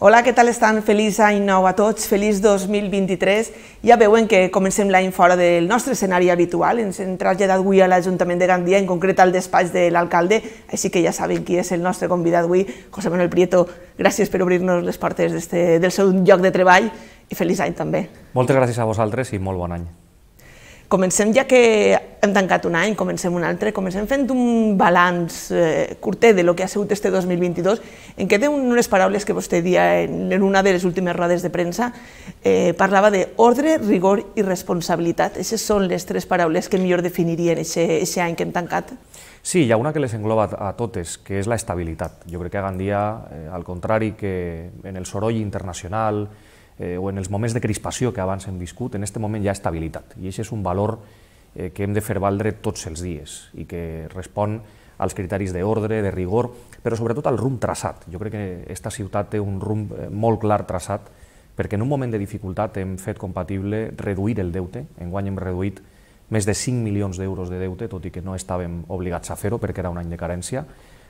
Hola, què tal estan? Feliç any nou a tots, feliç 2023. Ja veuen que comencem l'any fora del nostre escenari habitual. Ens hem traslladat avui a l'Ajuntament de Gandia, en concret al despatx de l'alcalde, així que ja saben qui és el nostre convidat avui, José Manuel Prieto. Gràcies per obrir-nos les portes del seu lloc de treball i feliç any també. Moltes gràcies a vosaltres i molt bon any. Comencem ja que hem tancat un any, comencem un altre, comencem fent un balanç eh, curtet de lo que ha sigut este 2022, en què té unes paraules que vostè dia en, en una de les últimes rodes de premsa, eh, parlava de ordre, rigor i responsabilitat. Aquestes són les tres paraules que millor definirien aquest any que hem tancat. Sí, hi ha una que les engloba a totes, que és la estabilitat. Jo crec que a Gandia, eh, al contrari que en el soroll internacional, eh, o en els moments de crispació que abans hem viscut, en aquest moment ja ha estabilitat. I això és un valor eh, que hem de fer valdre tots els dies i que respon als criteris d'ordre, de rigor, però sobretot al rumb traçat. Jo crec que aquesta ciutat té un rumb eh, molt clar traçat perquè en un moment de dificultat hem fet compatible reduir el deute, enguany hem reduït més de 5 milions d'euros de deute, tot i que no estàvem obligats a fer-ho perquè era un any de carència,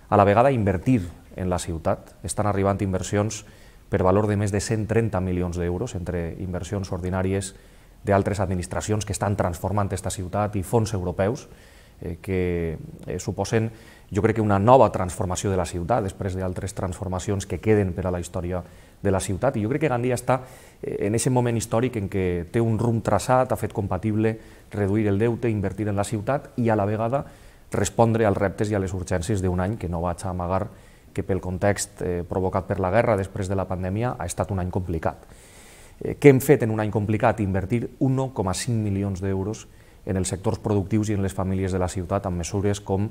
a la vegada invertir en la ciutat. Estan arribant inversions per valor de més de 130 milions d'euros entre inversions ordinàries d'altres administracions que estan transformant aquesta ciutat i fons europeus eh, que eh, suposen, jo crec que una nova transformació de la ciutat després d'altres transformacions que queden per a la història de la ciutat. I jo crec que Gandia està eh, en aquest moment històric en què té un rumb traçat, ha fet compatible reduir el deute, invertir en la ciutat i a la vegada respondre als reptes i a les urgències d'un any que no vaig a amagar que pel context eh, provocat per la guerra després de la pandèmia ha estat un any complicat. Eh, què hem fet en un any complicat? Invertir 1,5 milions d'euros en els sectors productius i en les famílies de la ciutat amb mesures com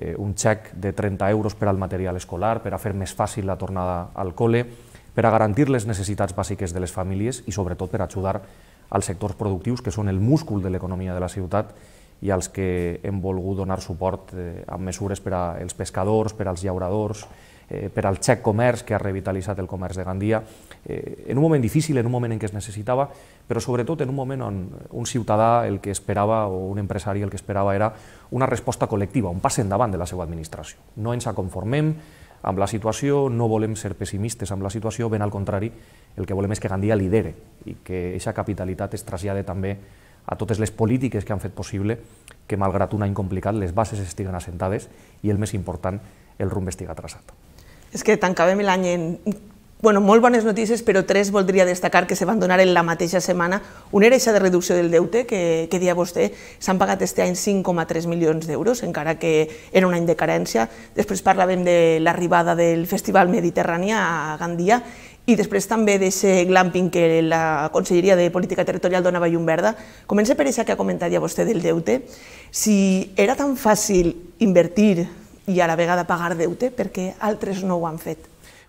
eh, un xec de 30 euros per al material escolar, per a fer més fàcil la tornada al col·le, per a garantir les necessitats bàsiques de les famílies i sobretot per ajudar als sectors productius que són el múscul de l'economia de la ciutat i als que hem volgut donar suport eh, amb mesures per als pescadors, per als llauradors, eh, per al xec comerç que ha revitalitzat el comerç de Gandia, eh, en un moment difícil, en un moment en què es necessitava, però sobretot en un moment on un ciutadà el que esperava o un empresari el que esperava era una resposta col·lectiva, un pas endavant de la seva administració. No ens aconformem amb la situació, no volem ser pessimistes amb la situació, ben al contrari, el que volem és que Gandia lidere i que aquesta capitalitat es trasllade també a totes les polítiques que han fet possible que, malgrat un any complicat, les bases estiguen assentades i, el més important, el rumb estiga traçat. És que tancàvem l'any en bueno, molt bones notícies, però tres voldria destacar que se van donar en la mateixa setmana. Una era aquesta de reducció del deute, que, que dia vostè, s'han pagat este any 5,3 milions d'euros, encara que era un any de carència. Després parlàvem de l'arribada del Festival Mediterrània a Gandia i després també d'aquest glamping que la Conselleria de Política Territorial donava llum verda. Comença per això que ha comentat ja vostè del deute. Si era tan fàcil invertir i a la vegada pagar deute perquè altres no ho han fet.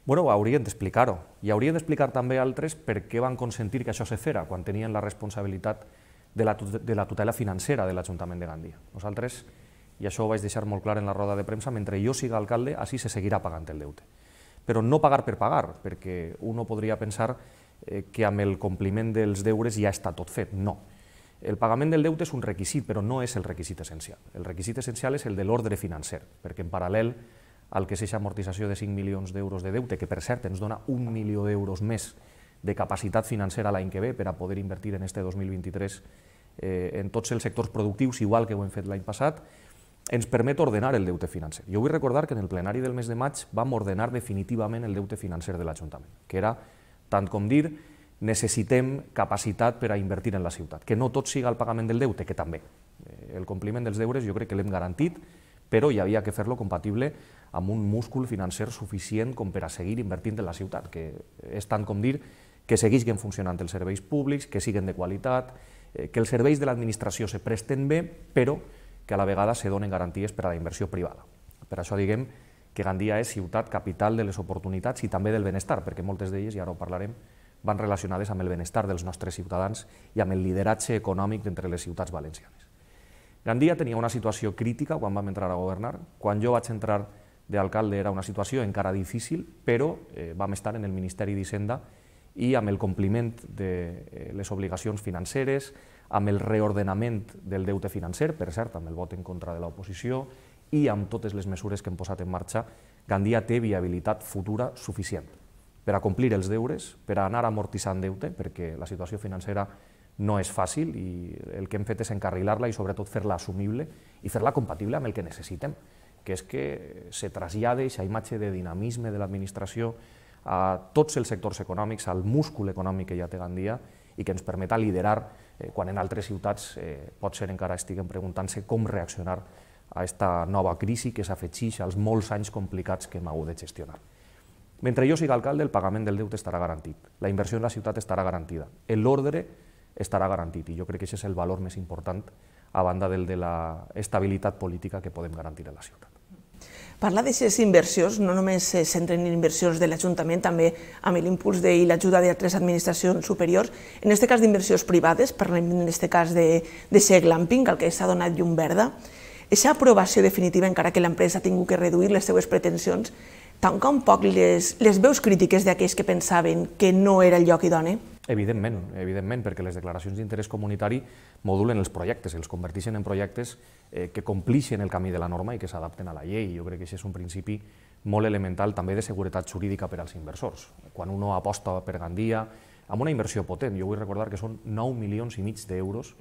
Bueno, haurien d'explicar-ho. I haurien d'explicar també altres per què van consentir que això se fera quan tenien la responsabilitat de la, de la tutela financera de l'Ajuntament de Gandia. Nosaltres, i això ho vaig deixar molt clar en la roda de premsa, mentre jo siga alcalde, així se seguirà pagant el deute. Però no pagar per pagar, perquè uno podria pensar eh, que amb el compliment dels deures ja està tot fet. No, el pagament del deute és un requisit, però no és el requisit essencial. El requisit essencial és el de l'ordre financer, perquè en paral·lel al que és aquesta amortització de 5 milions d'euros de deute, que per cert ens dona un milió d'euros més de capacitat financera l'any que ve per a poder invertir en este 2023 eh, en tots els sectors productius, igual que ho hem fet l'any passat, ens permet ordenar el deute financer. Jo vull recordar que en el plenari del mes de maig vam ordenar definitivament el deute financer de l'Ajuntament, que era, tant com dir, necessitem capacitat per a invertir en la ciutat. Que no tot siga el pagament del deute, que també. Eh, el compliment dels deures jo crec que l'hem garantit, però hi havia que fer-lo compatible amb un múscul financer suficient com per a seguir invertint en la ciutat, que és tant com dir que seguisquen funcionant els serveis públics, que siguen de qualitat, eh, que els serveis de l'administració se presten bé, però que a la vegada se donen garanties per a la inversió privada. Per això diguem que Gandia és ciutat capital de les oportunitats i també del benestar, perquè moltes d'elles, i ara ho parlarem, van relacionades amb el benestar dels nostres ciutadans i amb el lideratge econòmic entre les ciutats valencianes. Gandia tenia una situació crítica quan vam entrar a governar. Quan jo vaig entrar d'alcalde era una situació encara difícil, però eh, vam estar en el Ministeri d'Hisenda i amb el compliment de eh, les obligacions financeres, amb el reordenament del deute financer, per cert, amb el vot en contra de l'oposició, i amb totes les mesures que hem posat en marxa, Gandia té viabilitat futura suficient per a complir els deures, per a anar amortitzant deute, perquè la situació financera no és fàcil i el que hem fet és encarrilar-la i sobretot fer-la assumible i fer-la compatible amb el que necessitem, que és que se trasllade aquesta imatge de dinamisme de l'administració a tots els sectors econòmics, al múscul econòmic que ja té Gandia i que ens permeta liderar eh, quan en altres ciutats eh, potser encara estiguen preguntant-se com reaccionar a aquesta nova crisi que s'afegeix als molts anys complicats que hem hagut de gestionar. Mentre jo sigui alcalde, el pagament del deute estarà garantit, la inversió en la ciutat estarà garantida, l'ordre estarà garantit, i jo crec que aquest és el valor més important a banda del de l'estabilitat política que podem garantir a la ciutat. Parlar d'aquestes inversions, no només se centren en inversions de l'Ajuntament, també amb l'impuls i l'ajuda d'altres administracions superiors, en aquest cas d'inversions privades, parlem en aquest cas de, de ser glamping, al que s'ha donat llum verda, aquesta aprovació definitiva, encara que l'empresa ha tingut que reduir les seues pretensions, tanca un poc les, les veus crítiques d'aquells que pensaven que no era el lloc idoni? Evidentment, evidentment, perquè les declaracions d'interès comunitari modulen els projectes, els converteixen en projectes eh, que complixen el camí de la norma i que s'adapten a la llei. Jo crec que això és un principi molt elemental també de seguretat jurídica per als inversors. Quan uno aposta per Gandia, amb una inversió potent, jo vull recordar que són 9 milions i mig d'euros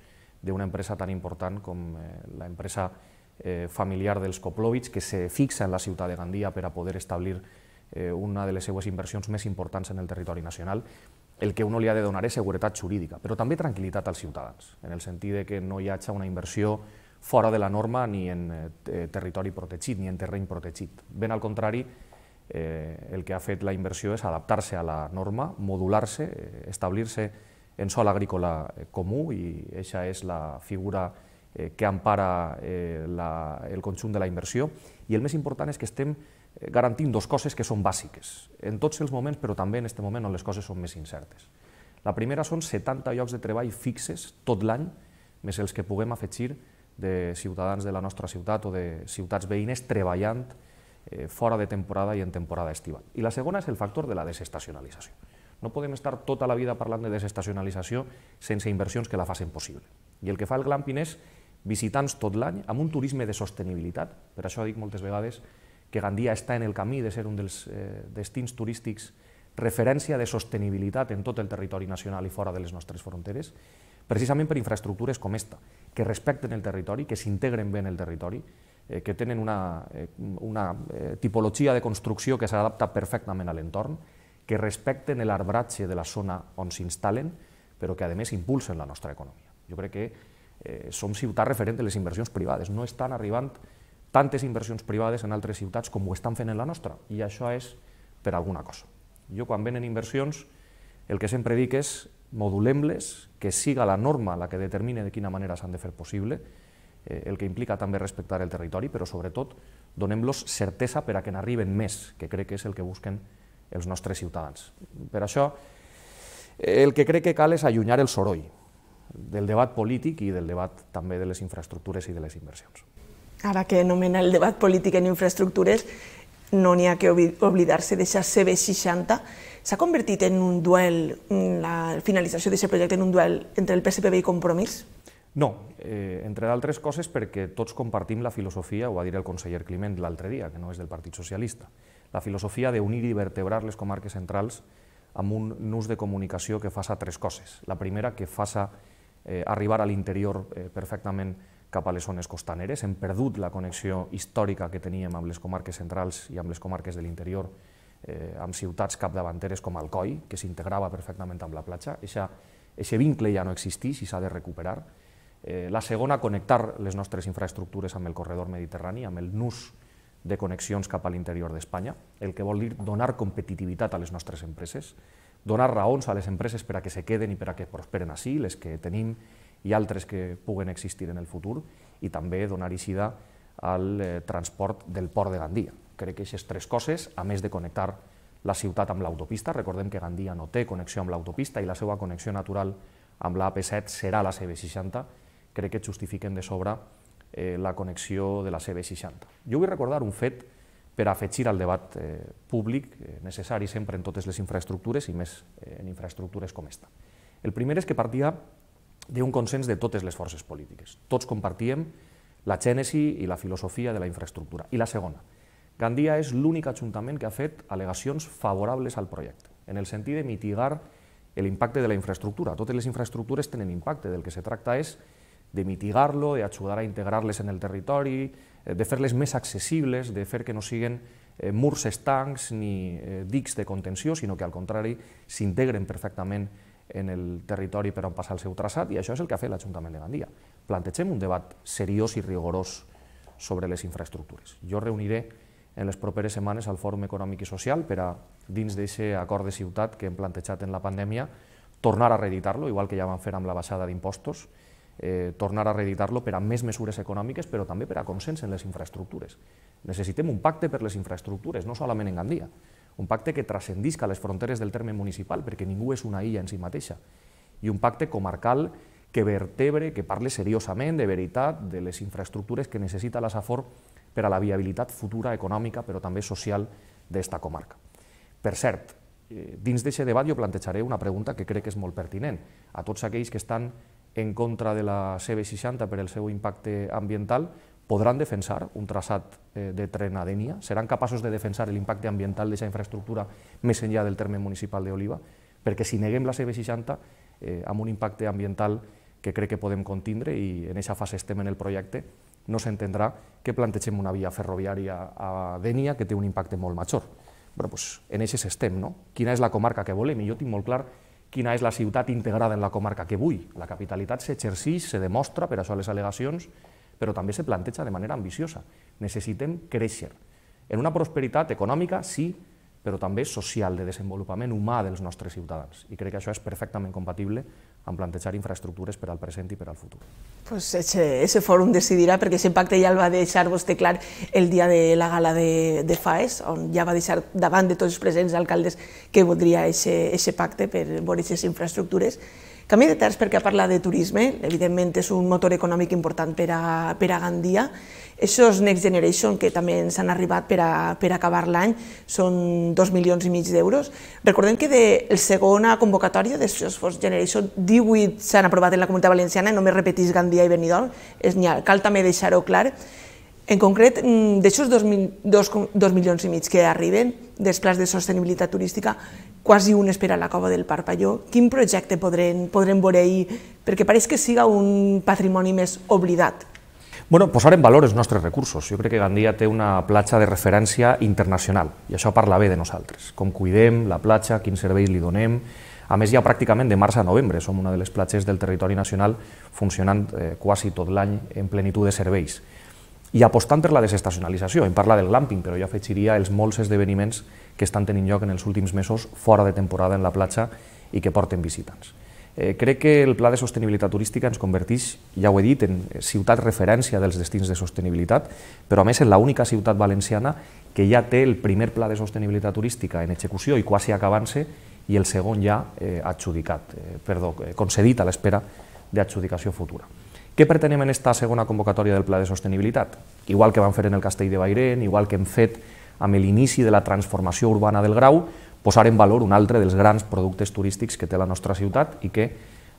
d'una empresa tan important com eh, l'empresa empresa eh, familiar dels Koplovich, que se fixa en la ciutat de Gandia per a poder establir eh, una de les seues inversions més importants en el territori nacional, el que uno li ha de donar és seguretat jurídica, però també tranquil·litat als ciutadans, en el sentit de que no hi hagi una inversió fora de la norma ni en eh, territori protegit ni en terreny protegit. Ben al contrari, eh, el que ha fet la inversió és adaptar-se a la norma, modular-se, eh, establir-se en sol agrícola eh, comú i aquesta és la figura eh, que ampara eh, la, el conjunt de la inversió. I el més important és que estem eh, garantint dos coses que són bàsiques, en tots els moments, però també en aquest moment on les coses són més incertes. La primera són 70 llocs de treball fixes tot l'any, més els que puguem afegir de ciutadans de la nostra ciutat o de ciutats veïnes treballant eh, fora de temporada i en temporada estival. I la segona és el factor de la desestacionalització. No podem estar tota la vida parlant de desestacionalització sense inversions que la facin possible. I el que fa el glamping és visitants tot l'any, amb un turisme de sostenibilitat. Per això dic moltes vegades que Gandia està en el camí de ser un dels eh, destins turístics referència de sostenibilitat en tot el territori nacional i fora de les nostres fronteres, precisament per infraestructures com esta, que respecten el territori, que s'integren bé en el territori, eh, que tenen una, eh, una eh, tipologia de construcció que s'adapta perfectament a l'entorn, que respecten l'arbratge de la zona on s'instal·len, però que a més impulsen la nostra economia. Jo crec que eh, som ciutat referent de les inversions privades. No estan arribant tantes inversions privades en altres ciutats com ho estan fent en la nostra, i això és per alguna cosa. Jo quan venen inversions, el que sempre dic és modulem-les, que siga la norma la que determine de quina manera s'han de fer possible, eh, el que implica també respectar el territori, però sobretot donem-los certesa per a que n'arriben més, que crec que és el que busquen els nostres ciutadans. Per això, el que crec que cal és allunyar el soroll, del debat polític i del debat també de les infraestructures i de les inversions. Ara que anomena el debat polític en infraestructures, no n'hi ha que oblidar-se d'aquesta CB60. S'ha convertit en un duel, mm, la finalització d'aquest projecte, en un duel entre el PSPB i Compromís? No, eh, entre d'altres coses perquè tots compartim la filosofia, ho va dir el conseller Climent l'altre dia, que no és del Partit Socialista, la filosofia d'unir i vertebrar les comarques centrals amb un nus de comunicació que faça tres coses. La primera, que faça eh, arribar a l'interior eh, perfectament cap a les zones costaneres. Hem perdut la connexió històrica que teníem amb les comarques centrals i amb les comarques de l'interior, eh, amb ciutats capdavanteres com Alcoi, que s'integrava perfectament amb la platja. Aquest vincle ja no existeix i s'ha de recuperar. Eh, la segona, connectar les nostres infraestructures amb el corredor mediterrani, amb el nus de connexions cap a l'interior d'Espanya, el que vol dir donar competitivitat a les nostres empreses donar raons a les empreses per a que se queden i per a que prosperen així, les que tenim i altres que puguen existir en el futur, i també donar eixida al eh, transport del port de Gandia. Crec que aquestes tres coses, a més de connectar la ciutat amb l'autopista, recordem que Gandia no té connexió amb l'autopista i la seva connexió natural amb la AP7 serà la CB60, crec que justifiquen de sobre eh, la connexió de la CB60. Jo vull recordar un fet per afegir al debat eh, públic eh, necessari sempre en totes les infraestructures i més eh, en infraestructures com esta. El primer és que partia d'un consens de totes les forces polítiques. Tots compartíem la gènesi i la filosofia de la infraestructura. I la segona, Gandia és l'únic ajuntament que ha fet al·legacions favorables al projecte, en el sentit de mitigar l'impacte de la infraestructura. Totes les infraestructures tenen impacte, del que se tracta és de mitigar-lo, d'ajudar a integrar-les en el territori, Eh, de fer-les més accessibles, de fer que no siguin eh, murs estancs ni eh, dics de contenció, sinó que al contrari s'integren perfectament en el territori per on passa el seu traçat i això és el que ha fet l'Ajuntament de Gandia. Plantegem un debat seriós i rigorós sobre les infraestructures. Jo reuniré en les properes setmanes al Fòrum Econòmic i Social per a, dins d'aquest acord de ciutat que hem plantejat en la pandèmia, tornar a reeditar-lo, igual que ja van fer amb la baixada d'impostos, eh, tornar a reeditar-lo per a més mesures econòmiques, però també per a consens en les infraestructures. Necessitem un pacte per les infraestructures, no solament en Gandia, un pacte que transcendisca les fronteres del terme municipal, perquè ningú és una illa en si mateixa, i un pacte comarcal que vertebre, que parle seriosament de veritat de les infraestructures que necessita la Safor per a la viabilitat futura econòmica, però també social d'esta comarca. Per cert, eh, dins d'aquest debat jo plantejaré una pregunta que crec que és molt pertinent. A tots aquells que estan en contra de la CB60 per el seu impacte ambiental, podran defensar un traçat eh, de tren a Dènia? Seran capaços de defensar l'impacte ambiental d'aquesta infraestructura més enllà del terme municipal d'Oliva? Perquè si neguem la CB60, eh, amb un impacte ambiental que crec que podem contindre i en aquesta fase estem en el projecte, no s'entendrà que plantegem una via ferroviària a Dènia que té un impacte molt major. Però, doncs, en això estem, no? Quina és la comarca que volem? I jo tinc molt clar quina és la ciutat integrada en la comarca que vull. La capitalitat s'exerceix, se demostra, per això les al·legacions, però també se planteja de manera ambiciosa. Necessitem créixer. En una prosperitat econòmica, sí, però també social, de desenvolupament humà dels nostres ciutadans. I crec que això és perfectament compatible amb plantejar infraestructures per al present i per al futur. Pues ese, ese fòrum decidirà, perquè aquest pacte ja el va deixar vostè clar el dia de la gala de, de FAES, on ja va deixar davant de tots els presents alcaldes que voldria ese, ese pacte per veure aquestes infraestructures Camí de Terç perquè parla de turisme, evidentment és un motor econòmic important per a, per a Gandia. Això Next Generation, que també ens han arribat per, a, per acabar l'any, són dos milions i mig d'euros. Recordem que de la segona convocatòria de First Generation, 18 s'han aprovat en la Comunitat Valenciana, només repetís Gandia i Benidorm, és, cal també deixar-ho clar, en concret, mm, d'aixòs dos, 2, 2 milions i mig que arriben dels plans de sostenibilitat turística, quasi un espera a la cova del Parpalló. Quin projecte podrem, podrem veure ahir? Perquè pareix que siga un patrimoni més oblidat bueno, posar en valor els nostres recursos. Jo crec que Gandia té una platja de referència internacional i això parla bé de nosaltres. Com cuidem la platja, quins serveis li donem... A més, ja pràcticament de març a novembre som una de les platges del territori nacional funcionant eh, quasi tot l'any en plenitud de serveis i apostant per la desestacionalització. Hem parlat del glamping, però jo afegiria els molts esdeveniments que estan tenint lloc en els últims mesos fora de temporada en la platja i que porten visitants. Eh, crec que el Pla de Sostenibilitat Turística ens converteix, ja ho he dit, en ciutat referència dels destins de sostenibilitat, però a més és l'única ciutat valenciana que ja té el primer Pla de Sostenibilitat Turística en execució i quasi acabant-se i el segon ja eh, adjudicat, eh, perdó, eh, concedit a l'espera d'adjudicació futura. Què pretenem en esta segona convocatòria del Pla de Sostenibilitat? Igual que vam fer en el Castell de Bairén, igual que hem fet amb l'inici de la transformació urbana del Grau, posar en valor un altre dels grans productes turístics que té la nostra ciutat i que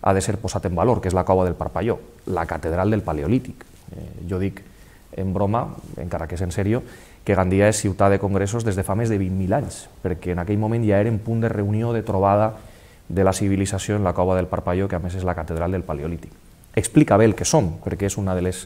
ha de ser posat en valor, que és la cova del Parpalló, la catedral del Paleolític. Eh, jo dic en broma, encara que és en sèrio, que Gandia és ciutat de congressos des de fa més de 20.000 anys, perquè en aquell moment ja era un punt de reunió, de trobada de la civilització en la cova del Parpalló, que a més és la catedral del Paleolític explica bé el que som, perquè és una de les,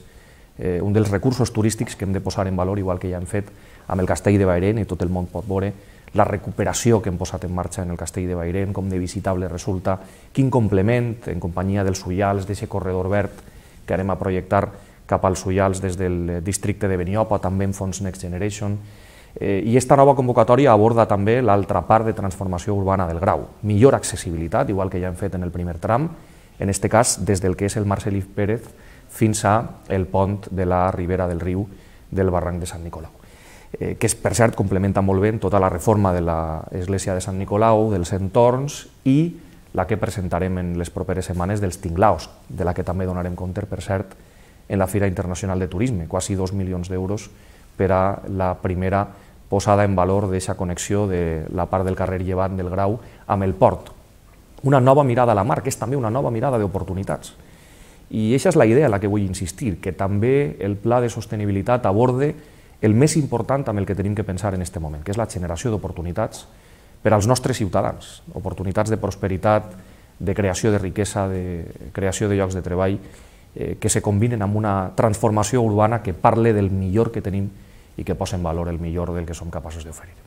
eh, un dels recursos turístics que hem de posar en valor, igual que ja hem fet amb el castell de Bairén, i tot el món pot veure la recuperació que hem posat en marxa en el castell de Bairén, com de visitable resulta, quin complement, en companyia dels Ullals, d'aquest corredor verd que anem a projectar cap als Ullals des del districte de Beniopa, també en fons Next Generation, eh, i esta nova convocatòria aborda també l'altra part de transformació urbana del grau, millor accessibilitat, igual que ja hem fet en el primer tram, en este cas des del que és el Marcelí Pérez fins a el pont de la ribera del riu del barranc de Sant Nicolau eh, que és, per cert, complementa molt bé tota la reforma de l'església de Sant Nicolau, dels entorns i la que presentarem en les properes setmanes dels tinglaos, de la que també donarem compte, per cert, en la Fira Internacional de Turisme, quasi dos milions d'euros per a la primera posada en valor d'aquesta connexió de la part del carrer Llevant del Grau amb el port, una nova mirada a la mar, que és també una nova mirada d'oportunitats. I aquesta és la idea a la que vull insistir, que també el pla de sostenibilitat aborde el més important amb el que tenim que pensar en aquest moment, que és la generació d'oportunitats per als nostres ciutadans, oportunitats de prosperitat, de creació de riquesa, de creació de llocs de treball, eh, que se combinen amb una transformació urbana que parle del millor que tenim i que posa en valor el millor del que som capaços d'oferir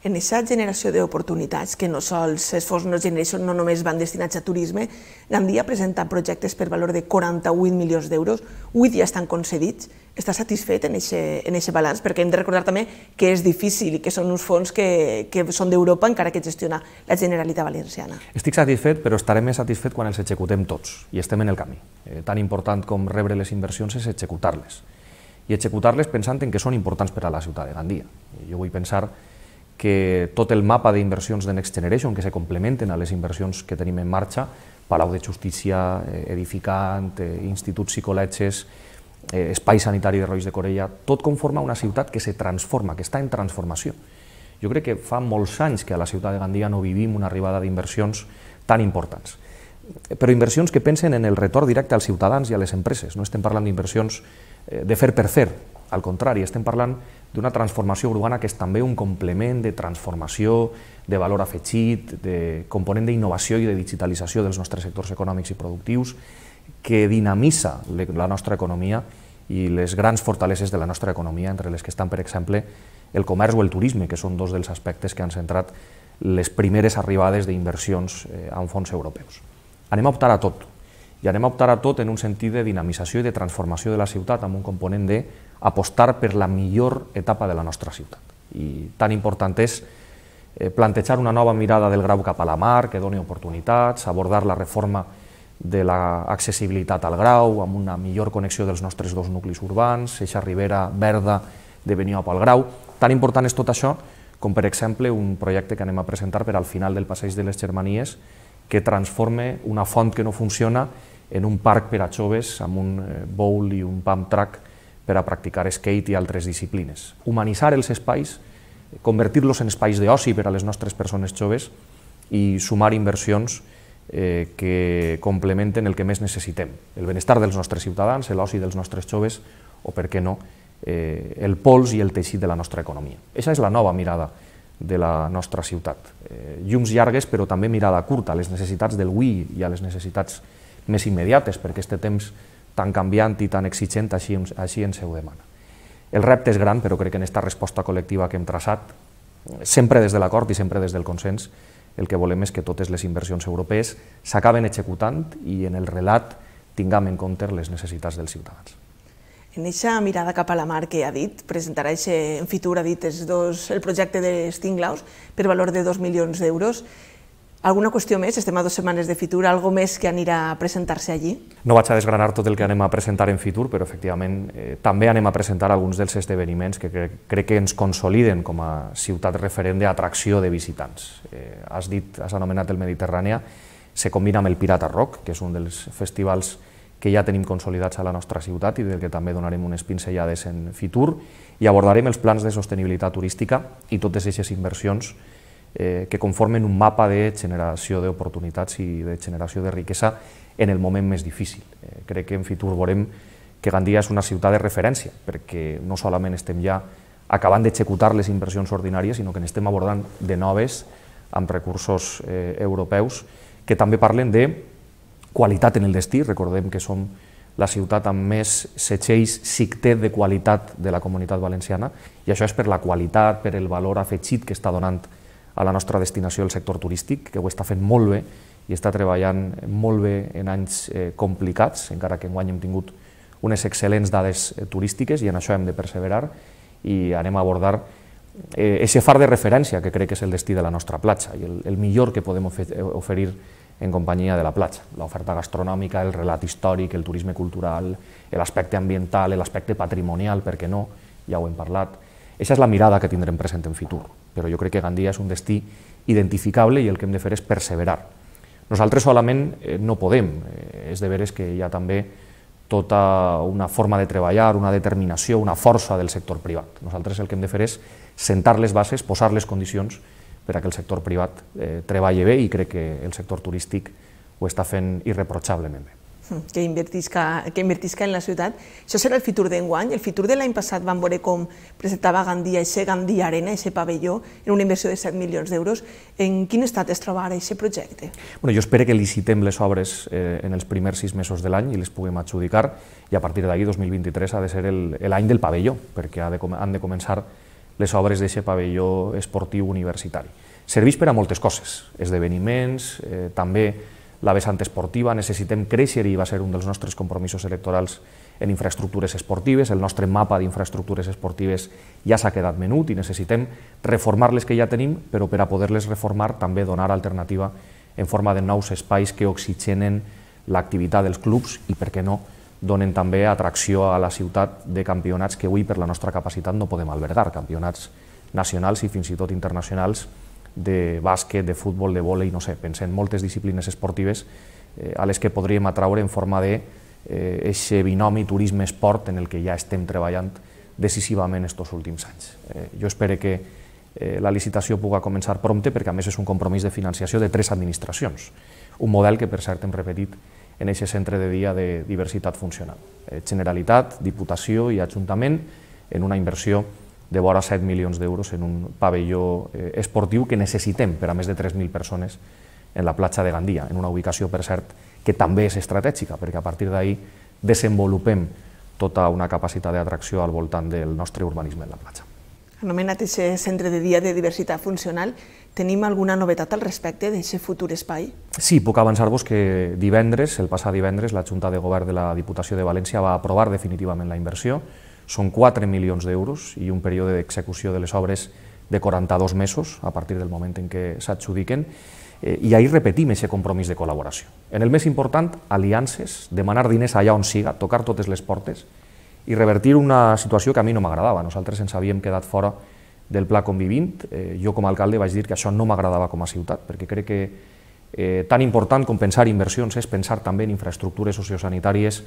en aquesta generació d'oportunitats, que no sols els fons no Generation no només van destinats a turisme, Gandia ha presentat projectes per valor de 48 milions d'euros, 8 ja estan concedits, està satisfet en aquest balanç, perquè hem de recordar també que és difícil i que són uns fons que, que són d'Europa encara que gestiona la Generalitat Valenciana. Estic satisfet, però estaré més satisfet quan els executem tots, i estem en el camí. Eh, tan important com rebre les inversions és executar-les, i executar-les pensant en que són importants per a la ciutat de Gandia. Eh, jo vull pensar que tot el mapa d'inversions de Next Generation, que se complementen a les inversions que tenim en marxa, Palau de Justícia, eh, Edificant, eh, instituts i eh, Espai Sanitari de Roig de Corella, tot conforma una ciutat que se transforma, que està en transformació. Jo crec que fa molts anys que a la ciutat de Gandia no vivim una arribada d'inversions tan importants però inversions que pensen en el retorn directe als ciutadans i a les empreses. No estem parlant d'inversions de fer per fer, al contrari, estem parlant d'una transformació urbana que és també un complement de transformació, de valor afegit, de component d'innovació i de digitalització dels nostres sectors econòmics i productius, que dinamitza la nostra economia i les grans fortaleses de la nostra economia, entre les que estan, per exemple, el comerç o el turisme, que són dos dels aspectes que han centrat les primeres arribades d'inversions eh, en fons europeus. Anem a optar a tot, i anem a optar a tot en un sentit de dinamització i de transformació de la ciutat amb un component d'apostar per la millor etapa de la nostra ciutat. I tan important és eh, plantejar una nova mirada del grau cap a la mar, que doni oportunitats, abordar la reforma de l'accessibilitat al grau, amb una millor connexió dels nostres dos nuclis urbans, eixa ribera verda de Beniopa al grau. Tan important és tot això com, per exemple, un projecte que anem a presentar per al final del passeig de les Germanies, que transforme una font que no funciona en un parc per a joves amb un eh, bowl i un pump track per a practicar skate i altres disciplines. Humanitzar els espais, convertir-los en espais d'oci per a les nostres persones joves i sumar inversions eh, que complementen el que més necessitem, el benestar dels nostres ciutadans, l'oci dels nostres joves o, per què no, eh, el pols i el teixit de la nostra economia. Aquesta és la nova mirada de la nostra ciutat. Eh, llums llargues, però també mirada curta, a les necessitats del UI i a les necessitats més immediates, perquè aquest temps tan canviant i tan exigent així, així ens ho demana. El repte és gran, però crec que en aquesta resposta col·lectiva que hem traçat, sempre des de l'acord i sempre des del consens, el que volem és que totes les inversions europees s'acaben executant i en el relat tinguem en compte les necessitats dels ciutadans. En aquesta mirada cap a la mar que ha dit, presentarà en Fitur, ha dit, dos, el projecte de Stinglaus per valor de 2 milions d'euros. Alguna qüestió més? Estem a dues setmanes de Fitur, algo més que anirà a presentar-se allí? No vaig a desgranar tot el que anem a presentar en Fitur, però efectivament eh, també anem a presentar alguns dels esdeveniments que crec, crec que ens consoliden com a ciutat referent d'atracció de visitants. Eh, has dit, has anomenat el Mediterrània, se combina amb el Pirata Rock, que és un dels festivals que ja tenim consolidats a la nostra ciutat i del que també donarem unes pincellades en Fitur, i abordarem els plans de sostenibilitat turística i totes aquestes inversions eh, que conformen un mapa de generació d'oportunitats i de generació de riquesa en el moment més difícil. Eh, crec que en Fitur veurem que Gandia és una ciutat de referència, perquè no solament estem ja acabant d'executar les inversions ordinàries, sinó que n'estem abordant de noves amb recursos eh, europeus, que també parlen de qualitat en el destí. Recordem que som la ciutat amb més setxells sictet de qualitat de la comunitat valenciana, i això és per la qualitat, per el valor afegit que està donant a la nostra destinació el sector turístic, que ho està fent molt bé i està treballant molt bé en anys eh, complicats, encara que enguany hem tingut unes excel·lents dades eh, turístiques i en això hem de perseverar i anem a abordar eh, ese far de referència que crec que és el destí de la nostra platja i el, el millor que podem eh, oferir en companyia de la platja. L'oferta gastronòmica, el relat històric, el turisme cultural, l'aspecte ambiental, l'aspecte patrimonial, per què no, ja ho hem parlat. Aquesta és la mirada que tindrem present en Fitur però jo crec que Gandia és un destí identificable i el que hem de fer és perseverar. Nosaltres solament eh, no podem, eh, és de veres que hi ha també tota una forma de treballar, una determinació, una força del sector privat. Nosaltres el que hem de fer és sentar les bases, posar les condicions per a que el sector privat eh, treballi bé i crec que el sector turístic ho està fent irreprochablement bé que invertisca, que invertisca en la ciutat. Això serà el futur d'enguany. El futur de l'any passat vam veure com presentava Gandia, aquest Gandia Arena, aquest pavelló, en una inversió de 7 milions d'euros. En quin estat es troba ara aquest projecte? Bueno, jo espero que licitem les obres eh, en els primers sis mesos de l'any i les puguem adjudicar i a partir d'aquí 2023, ha de ser l'any del pavelló, perquè ha de, han de començar les obres d'aquest pavelló esportiu universitari. Serveix per a moltes coses, esdeveniments, eh, també la vessant esportiva, necessitem créixer i va ser un dels nostres compromisos electorals en infraestructures esportives, el nostre mapa d'infraestructures esportives ja s'ha quedat menut i necessitem reformar les que ja tenim, però per a poder-les reformar també donar alternativa en forma de nous espais que oxigenen l'activitat dels clubs i, per què no, donen també atracció a la ciutat de campionats que avui per la nostra capacitat no podem albergar, campionats nacionals i fins i tot internacionals de bàsquet, de futbol, de vòlei, no sé, pensem moltes disciplines esportives eh, a les que podríem atraure en forma de eh, eixe binomi turisme-esport en el que ja estem treballant decisivament estos últims anys. Eh, jo espero que eh, la licitació puga començar prompte perquè a més és un compromís de financiació de tres administracions, un model que per cert hem repetit en aquest centre de dia de diversitat funcional. Eh, Generalitat, Diputació i Ajuntament en una inversió de vora 7 milions d'euros en un pavelló eh, esportiu que necessitem per a més de 3.000 persones en la platja de Gandia, en una ubicació, per cert, que també és estratègica, perquè a partir d'ahir desenvolupem tota una capacitat d'atracció al voltant del nostre urbanisme en la platja. Anomenat aquest centre de dia de diversitat funcional, tenim alguna novetat al respecte d'aquest futur espai? Sí, puc avançar-vos que divendres, el passat divendres, la Junta de Govern de la Diputació de València va aprovar definitivament la inversió, són 4 milions d'euros i un període d'execució de les obres de 42 mesos, a partir del moment en què s'adjudiquen, eh, i ahir repetim aquest compromís de col·laboració. En el més important, aliances, demanar diners allà on siga, tocar totes les portes i revertir una situació que a mi no m'agradava. Nosaltres ens havíem quedat fora del Pla Convivint. Eh, jo com a alcalde vaig dir que això no m'agradava com a ciutat, perquè crec que eh, tan important com pensar inversions és pensar també en infraestructures sociosanitàries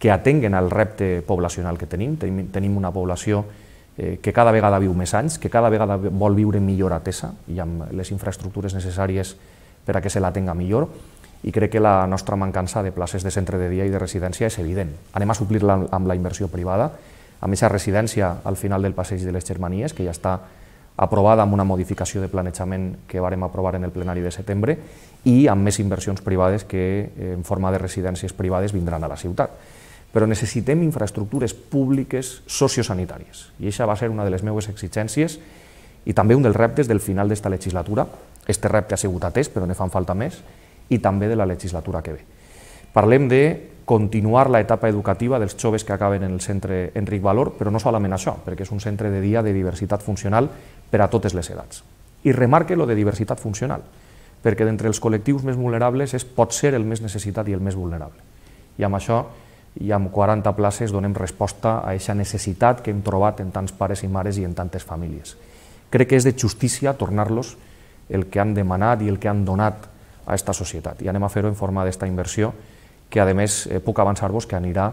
que atenguen al repte poblacional que tenim. Tenim, tenim una població eh, que cada vegada viu més anys, que cada vegada vol viure millor atesa i amb les infraestructures necessàries per a que se la tenga millor i crec que la nostra mancança de places de centre de dia i de residència és evident. Anem a suplir-la amb la inversió privada, amb aquesta residència al final del passeig de les Germanies, que ja està aprovada amb una modificació de planejament que vàrem aprovar en el plenari de setembre i amb més inversions privades que eh, en forma de residències privades vindran a la ciutat però necessitem infraestructures públiques sociosanitàries. I això va ser una de les meues exigències i també un dels reptes del final d'esta legislatura. Este repte ha sigut atès, però ne fan falta més, i també de la legislatura que ve. Parlem de continuar l'etapa educativa dels joves que acaben en el centre Enric Valor, però no solament això, perquè és un centre de dia de diversitat funcional per a totes les edats. I remarque lo de diversitat funcional, perquè d'entre els col·lectius més vulnerables és pot ser el més necessitat i el més vulnerable. I amb això i amb 40 places donem resposta a aquesta necessitat que hem trobat en tants pares i mares i en tantes famílies. Crec que és de justícia tornar-los el que han demanat i el que han donat a aquesta societat. I anem a fer-ho en forma d'esta inversió, que a més eh, puc avançar-vos que anirà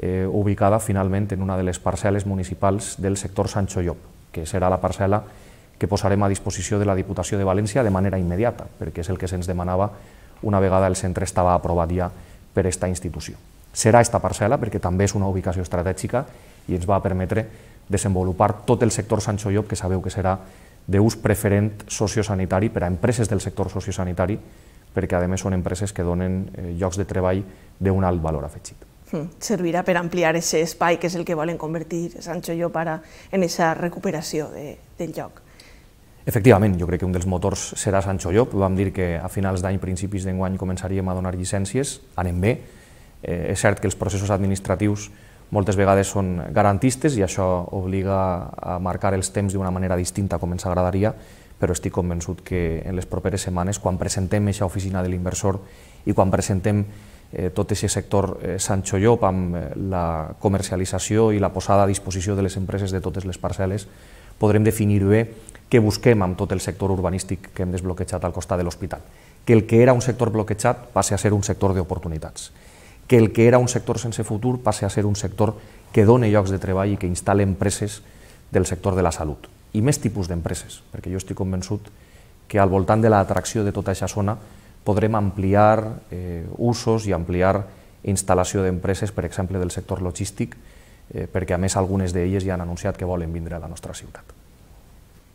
eh, ubicada finalment en una de les parcel·les municipals del sector Sancho Llop, que serà la parcel·la que posarem a disposició de la Diputació de València de manera immediata, perquè és el que se'ns demanava una vegada el centre estava aprovat ja per aquesta institució serà aquesta parcel·la, perquè també és una ubicació estratègica i ens va permetre desenvolupar tot el sector Sancho Llop, que sabeu que serà d'ús preferent sociosanitari per a empreses del sector sociosanitari, perquè a més són empreses que donen eh, llocs de treball d'un alt valor afegit. Hmm, servirà per ampliar aquest espai que és el que volen convertir Sancho Llop ara en aquesta recuperació de, del lloc. Efectivament, jo crec que un dels motors serà Sancho Llop. Vam dir que a finals d'any, principis d'enguany, començaríem a donar llicències, anem bé, Eh, és cert que els processos administratius moltes vegades són garantistes i això obliga a marcar els temps d'una manera distinta com ens agradaria, però estic convençut que en les properes setmanes, quan presentem aquesta oficina de l'inversor i quan presentem eh, tot aquest sector eh, Sancho Llop amb eh, la comercialització i la posada a disposició de les empreses de totes les parcel·les, podrem definir bé què busquem amb tot el sector urbanístic que hem desbloquejat al costat de l'hospital. Que el que era un sector bloquejat passi a ser un sector d'oportunitats que el que era un sector sense futur passi a ser un sector que doni llocs de treball i que instal·li empreses del sector de la salut. I més tipus d'empreses, perquè jo estic convençut que al voltant de l'atracció de tota aquesta zona podrem ampliar eh, usos i ampliar instal·lació d'empreses, per exemple, del sector logístic, eh, perquè a més algunes d'elles ja han anunciat que volen vindre a la nostra ciutat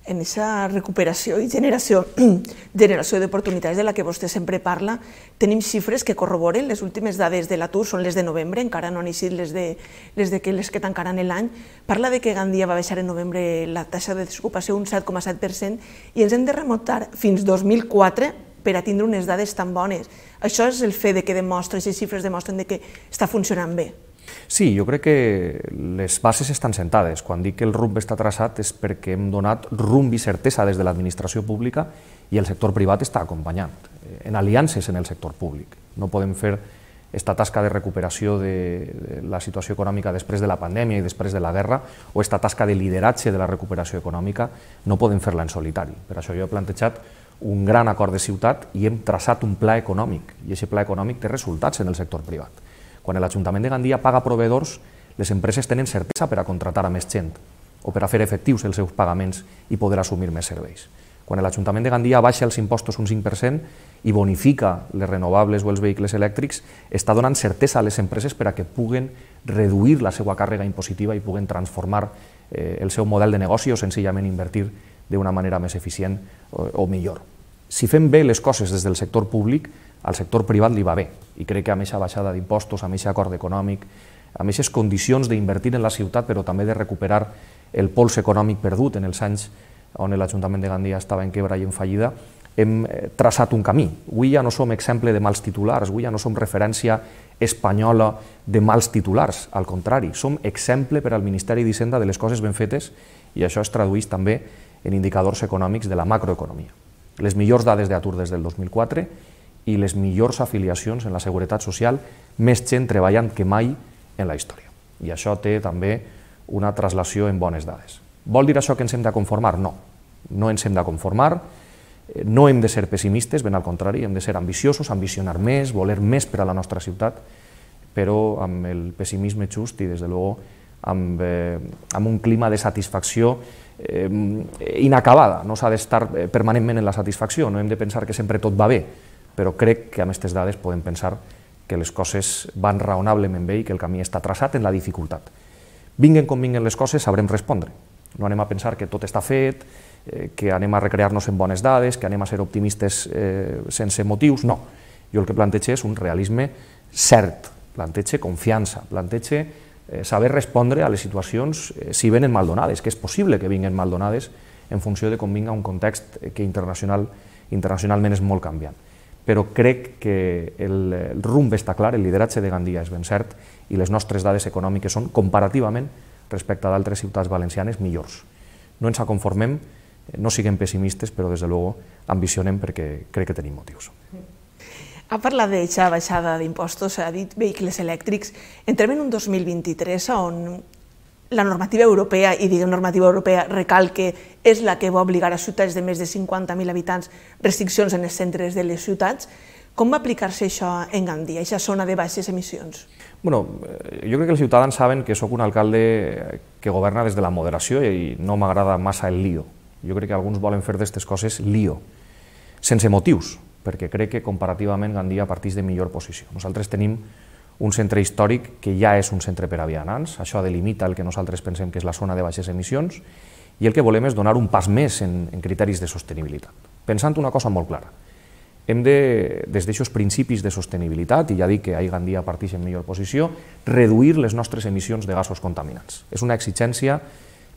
en aquesta recuperació i generació, generació d'oportunitats de la que vostè sempre parla, tenim xifres que corroboren, les últimes dades de l'atur són les de novembre, encara no han eixit les, de, les, de que, les que tancaran l'any. Parla de que Gandia va baixar en novembre la taxa de desocupació un 7,7% i ens hem de remuntar fins 2004 per a tindre unes dades tan bones. Això és el fet de que demostra, aquestes xifres demostren de que està funcionant bé. Sí, jo crec que les bases estan sentades. Quan dic que el rumb està traçat és perquè hem donat rumb i certesa des de l'administració pública i el sector privat està acompanyant, eh, en aliances en el sector públic. No podem fer esta tasca de recuperació de la situació econòmica després de la pandèmia i després de la guerra o esta tasca de lideratge de la recuperació econòmica no podem fer-la en solitari. Per això jo he plantejat un gran acord de ciutat i hem traçat un pla econòmic i aquest pla econòmic té resultats en el sector privat. Quan l'Ajuntament de Gandia paga proveedors, les empreses tenen certesa per a contratar a més gent o per a fer efectius els seus pagaments i poder assumir més serveis. Quan l'Ajuntament de Gandia baixa els impostos un 5% i bonifica les renovables o els vehicles elèctrics, està donant certesa a les empreses per a que puguen reduir la seva càrrega impositiva i puguen transformar eh, el seu model de negoci o senzillament invertir d'una manera més eficient o, eh, o millor. Si fem bé les coses des del sector públic, al sector privat li va bé. I crec que amb aquesta baixada d'impostos, amb aquest acord econòmic, amb aquestes condicions d'invertir en la ciutat, però també de recuperar el pols econòmic perdut en els anys on l'Ajuntament de Gandia estava en quebra i en fallida, hem eh, traçat un camí. Avui ja no som exemple de mals titulars, avui ja no som referència espanyola de mals titulars, al contrari, som exemple per al Ministeri d'Hisenda de les coses ben fetes i això es tradueix també en indicadors econòmics de la macroeconomia. Les millors dades d'atur des del 2004 i les millors afiliacions en la seguretat social, més gent treballant que mai en la història. I això té també una traslació en bones dades. Vol dir això que ens hem de conformar? No, no ens hem de conformar, eh, no hem de ser pessimistes, ben al contrari, hem de ser ambiciosos, ambicionar més, voler més per a la nostra ciutat, però amb el pessimisme just i, des de luego, amb, eh, amb un clima de satisfacció eh, inacabada. No s'ha d'estar eh, permanentment en la satisfacció, no hem de pensar que sempre tot va bé, però crec que amb aquestes dades podem pensar que les coses van raonablement bé i que el camí està traçat en la dificultat. Vinguen com vinguen les coses, sabrem respondre. No anem a pensar que tot està fet, eh, que anem a recrear-nos en bones dades, que anem a ser optimistes eh, sense motius, no. Jo el que plantejo és un realisme cert, plantejo confiança, plantejo eh, saber respondre a les situacions eh, si venen mal donades, que és possible que vinguin mal donades en funció de com vinga un context eh, que internacional, internacionalment és molt canviant però crec que el, rumb està clar, el lideratge de Gandia és ben cert i les nostres dades econòmiques són comparativament respecte a d'altres ciutats valencianes millors. No ens aconformem, no siguem pessimistes, però des de luego ambicionem perquè crec que tenim motius. Ha parlat d'aquesta baixada d'impostos, ha dit vehicles elèctrics. Entrem en un 2023 on la normativa europea, i diguem normativa europea, recalque, és la que va obligar a ciutats de més de 50.000 habitants restriccions en els centres de les ciutats, com va aplicar-se això en Gandia, aquesta zona de baixes emissions? Bueno, eh, jo crec que els ciutadans saben que sóc un alcalde que governa des de la moderació i no m'agrada massa el lío. Jo crec que alguns volen fer d'aquestes coses lío, sense motius, perquè crec que comparativament Gandia partís de millor posició. Nosaltres tenim un centre històric que ja és un centre per a vianants, això delimita el que nosaltres pensem que és la zona de baixes emissions, i el que volem és donar un pas més en, en criteris de sostenibilitat, pensant una cosa molt clara. Hem de, des d'aquests principis de sostenibilitat, i ja dic que ahir Gandia partix en millor posició, reduir les nostres emissions de gasos contaminants. És una exigència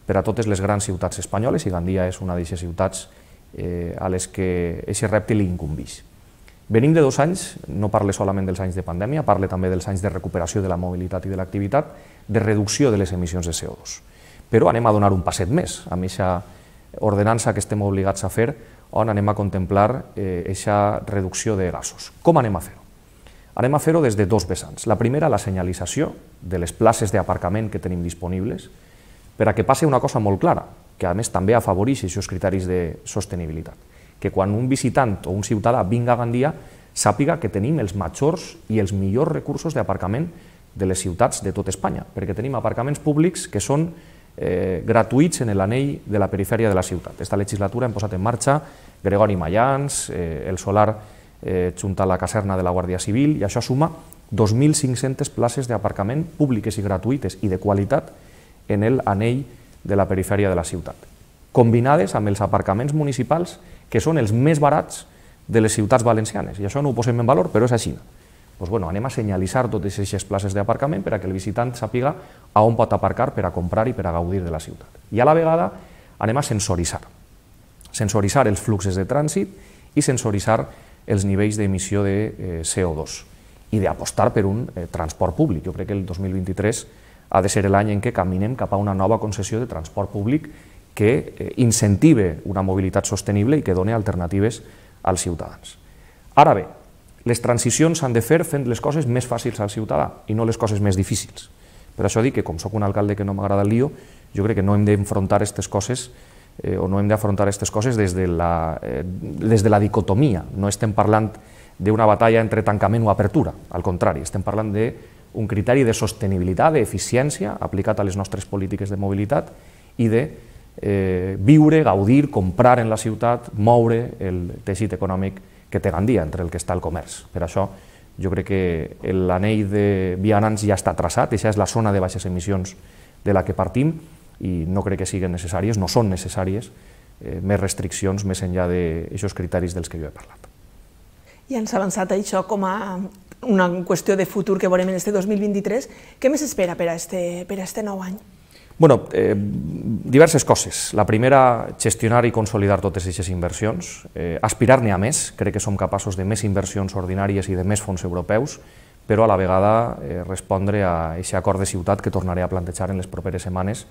per a totes les grans ciutats espanyoles, i Gandia és una d'aquestes ciutats eh, a les que aquest repte li incumbix. Venim de dos anys, no parle solament dels anys de pandèmia, parle també dels anys de recuperació de la mobilitat i de l'activitat, de reducció de les emissions de CO2. Però anem a donar un passet més, amb aquesta ordenança que estem obligats a fer, on anem a contemplar aquesta eh, reducció de gasos. Com anem a fer-ho? Anem a fer-ho des de dos vessants. La primera, la senyalització de les places d'aparcament que tenim disponibles, per a que passi una cosa molt clara, que a més també afavoreix els criteris de sostenibilitat que quan un visitant o un ciutadà vinga a Gandia sàpiga que tenim els majors i els millors recursos d'aparcament de les ciutats de tot Espanya, perquè tenim aparcaments públics que són eh, gratuïts en l'anell de la perifèria de la ciutat. Aquesta legislatura hem posat en marxa Gregori Mayans, eh, el solar eh, junta a la caserna de la Guàrdia Civil, i això suma 2.500 places d'aparcament públiques i gratuïtes i de qualitat en l'anell de la perifèria de la ciutat, combinades amb els aparcaments municipals que són els més barats de les ciutats valencianes, i això no ho posem en valor, però és així. Doncs, bueno, anem a senyalitzar totes aquestes places d'aparcament per a que el visitant sàpiga a on pot aparcar per a comprar i per a gaudir de la ciutat. I a la vegada anem a sensoritzar. Sensoritzar els fluxes de trànsit i sensoritzar els nivells d'emissió de eh, CO2 i d'apostar per un eh, transport públic. Jo crec que el 2023 ha de ser l'any en què caminem cap a una nova concessió de transport públic que eh, incentive una mobilitat sostenible i que doni alternatives als ciutadans. Ara bé, les transicions s'han de fer fent les coses més fàcils al ciutadà i no les coses més difícils. Per això dic que com sóc un alcalde que no m'agrada el lío, jo crec que no hem d'enfrontar aquestes coses eh, o no hem d'afrontar aquestes coses des de, la, eh, des de la dicotomia. No estem parlant d'una batalla entre tancament o apertura, al contrari, estem parlant d'un criteri de sostenibilitat, d'eficiència, aplicat a les nostres polítiques de mobilitat i de eh, viure, gaudir, comprar en la ciutat, moure el teixit econòmic que té Gandia, entre el que està el comerç. Per això jo crec que l'anell de vianants ja està traçat, això és la zona de baixes emissions de la que partim i no crec que siguin necessàries, no són necessàries, eh, més restriccions més enllà d'aquests criteris dels que jo he parlat. I ens ha avançat això com a una qüestió de futur que veurem en este 2023. Què més espera per a este, per a este nou any? bueno, eh, diverses coses. La primera, gestionar i consolidar totes aquestes inversions, eh, aspirar-ne a més, crec que som capaços de més inversions ordinàries i de més fons europeus, però a la vegada eh, respondre a aquest acord de ciutat que tornaré a plantejar en les properes setmanes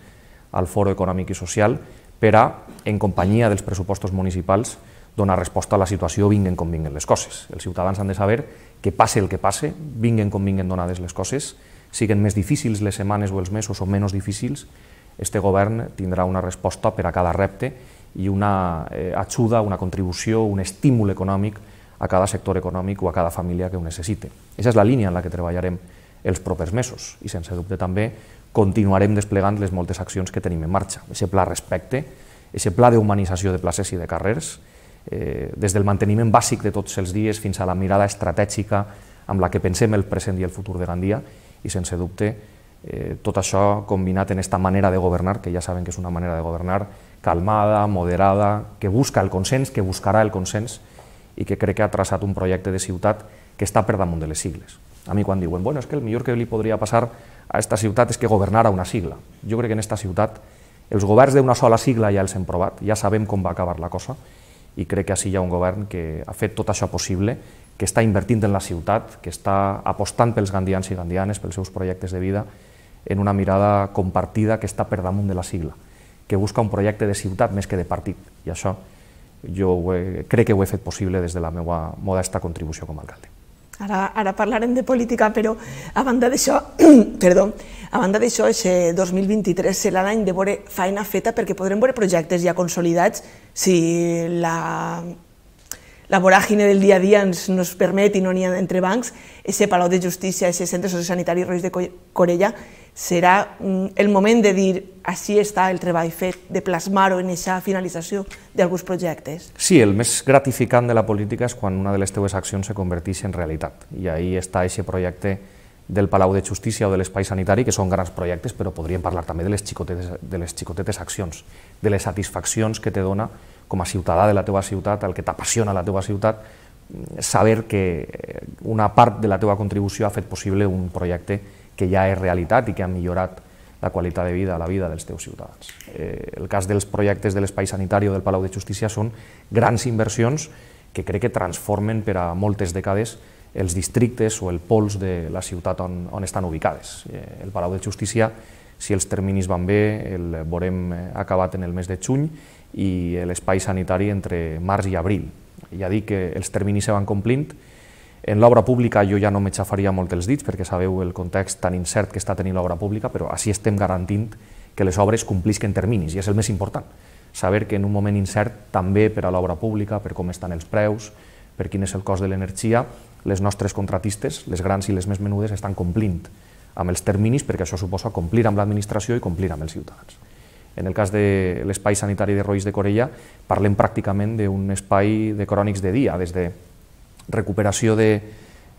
al Foro Econòmic i Social per a, en companyia dels pressupostos municipals, donar resposta a la situació vinguen com vinguen les coses. Els ciutadans han de saber que passe el que passe, vinguen com vinguen donades les coses, siguen més difícils les setmanes o els mesos o menys difícils, este govern tindrà una resposta per a cada repte i una eh, ajuda, una contribució, un estímul econòmic a cada sector econòmic o a cada família que ho necessite. Aquesta és la línia en la que treballarem els propers mesos i sense dubte també continuarem desplegant les moltes accions que tenim en marxa. Aquest pla respecte, aquest pla d'humanització de places i de carrers, eh, des del manteniment bàsic de tots els dies fins a la mirada estratègica amb la que pensem el present i el futur de Gandia, i sense dubte eh, tot això combinat en aquesta manera de governar, que ja saben que és una manera de governar calmada, moderada, que busca el consens, que buscarà el consens i que crec que ha traçat un projecte de ciutat que està per damunt de les sigles. A mi quan diuen, bueno, és que el millor que li podria passar a aquesta ciutat és que governara una sigla. Jo crec que en aquesta ciutat els governs d'una sola sigla ja els hem provat, ja sabem com va acabar la cosa, i crec que així hi ha un govern que ha fet tot això possible, que està invertint en la ciutat, que està apostant pels gandians i gandianes, pels seus projectes de vida, en una mirada compartida que està per damunt de la sigla, que busca un projecte de ciutat més que de partit. I això jo he, crec que ho he fet possible des de la meva modesta contribució com a alcalde. Ara, ara parlarem de política, però a banda d'això, perdó, a banda d'això, 2023 serà l'any de veure feina feta perquè podrem veure projectes ja consolidats si la la voràgine del dia a dia ens no permet i no n'hi ha entre bancs, ese Palau de Justícia, ese Centre Sociosanitari Reis de Corella, serà el moment de dir així està el treball fet, de plasmar-ho en aquesta finalització d'alguns projectes. Sí, el més gratificant de la política és quan una de les teues accions se converteix en realitat. I ahí està aquest projecte del Palau de Justícia o de l'espai sanitari, que són grans projectes, però podríem parlar també de les xicotetes, de les xicotetes accions, de les satisfaccions que te dona com a ciutadà de la teva ciutat, el que t'apassiona la teva ciutat, saber que eh, una part de la teva contribució ha fet possible un projecte que ja és realitat i que ha millorat la qualitat de vida, la vida dels teus ciutadans. Eh, el cas dels projectes de l'espai sanitari o del Palau de Justícia són grans inversions que crec que transformen per a moltes dècades els districtes o el pols de la ciutat on, on estan ubicades. Eh, el Palau de Justícia, si els terminis van bé, el veurem eh, acabat en el mes de juny i l'espai sanitari entre març i abril. Ja dic que els terminis se van complint. En l'obra pública jo ja no m'aixafaria molt els dits perquè sabeu el context tan incert que està tenint l'obra pública, però així estem garantint que les obres complisquen terminis i és el més important. Saber que en un moment incert també per a l'obra pública, per com estan els preus, per quin és el cost de l'energia, les nostres contratistes, les grans i les més menudes, estan complint amb els terminis perquè això suposa complir amb l'administració i complir amb els ciutadans. En el cas de l'espai sanitari de Roís de Corella, parlem pràcticament d'un espai de crònics de dia, des de recuperació de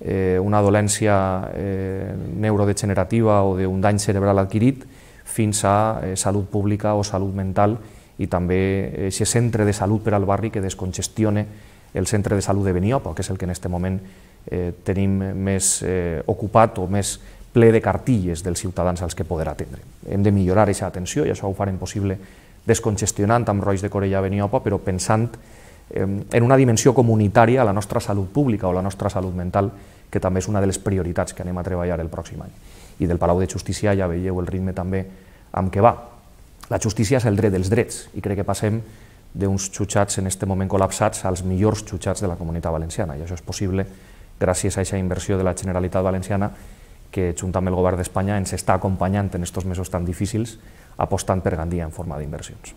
eh, una dolència eh, neurodegenerativa o d'un dany cerebral adquirit, fins a eh, salut pública o salut mental i també aquest centre de salut per al barri que descongestione el centre de salut de Beniopo, que és el que en aquest moment eh, tenim més eh, ocupat o més ple de cartilles dels ciutadans als que poder atendre. Hem de millorar aquesta atenció i això ho farem possible descongestionant amb rois de Corella a Beniopa, però pensant en una dimensió comunitària a la nostra salut pública o la nostra salut mental, que també és una de les prioritats que anem a treballar el pròxim any. I del Palau de Justícia ja veieu el ritme també amb què va. La justícia és el dret dels drets i crec que passem d'uns xutxats en aquest moment col·lapsats als millors xutxats de la comunitat valenciana i això és possible gràcies a aquesta inversió de la Generalitat Valenciana que, junt amb el govern d'Espanya, ens està acompanyant en aquests mesos tan difícils, apostant per Gandia en forma d'inversions.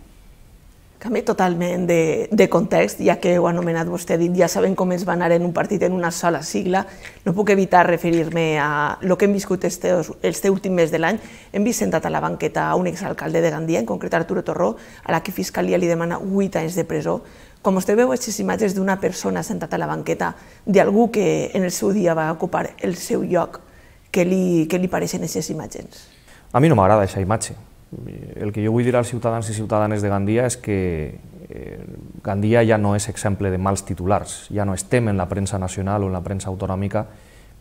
Canvi totalment de, de context, ja que ho ha anomenat vostè, ha dit ja saben com es va anar en un partit en una sola sigla, no puc evitar referir-me a el que hem viscut este, este últim mes de l'any. Hem vist sentat a la banqueta un exalcalde de Gandia, en concret Arturo Torró, a la que Fiscalia li demana 8 anys de presó. Com vostè veu aquestes imatges d'una persona sentat a la banqueta d'algú que en el seu dia va ocupar el seu lloc què li, què li pareixen aquestes imatges? A mi no m'agrada aquesta imatge. El que jo vull dir als ciutadans i ciutadanes de Gandia és que eh, Gandia ja no és exemple de mals titulars, ja no estem en la premsa nacional o en la premsa autonòmica